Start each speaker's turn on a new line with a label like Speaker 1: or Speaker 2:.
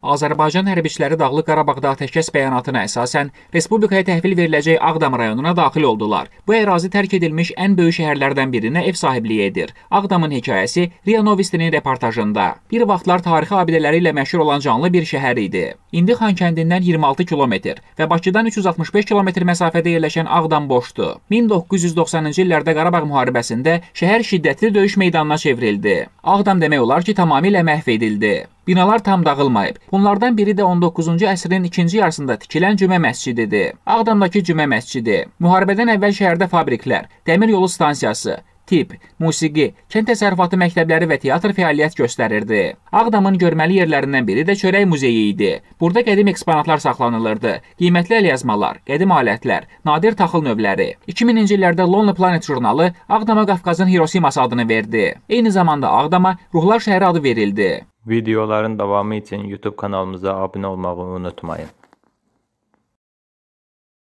Speaker 1: Azərbaycan hərbiçiləri Dağlıq Qarabağda atəşkəs bəyanatına əsasən respublikaya təhvil veriləcək Ağdam rayonuna daxil oldular. Bu ərazi tərk edilmiş ən böyük şəhərlərdən birinə ev sahibliyi edir. Ağdamın hekayəsi Ria Novistinin reportajında. Bir vaxtlar tarixi abidələri ilə məşhur olan canlı bir şəhər idi. İndi Xankəndindən 26 kilometr və Bakıdan 365 kilometr məsafədə yerləşən Ağdam boşdu. 1990-cı illərdə Qarabağ müharibəsində şəhər şiddətli döyüş meydanına çevrildi. Ağdam demək olar ki, tamamilə məhv edildi. Binalar tam dağılmayıb. Bunlardan biri də 19-cu əsrin ikinci yarısında tikilən Cümə məscididir. Ağdamdakı Cümə məscidi. Müharibədən əvvəl şəhərdə fabriklər, dəmir yolu stansiyası, tibb, musiqi, kənd təsərrüfatı məktəbləri və teatr fəaliyyət göstərirdi. Ağdamın görməli yerlərindən biri də çörək muzeyi idi. Burada qədim eksponatlar saxlanılırdı. Qiymətli əlyazmalar, qədim alətlər, nadir taxıl növləri. 2000-ci illərdə Lonely Planet jurnalı Ağdama Qafqazın Hiroşiması adını verdi. Eyni zamanda
Speaker 2: Ağdama Ruhlar şəhəri adı verildi. Videoların devamı için YouTube kanalımıza abone olmayı unutmayın.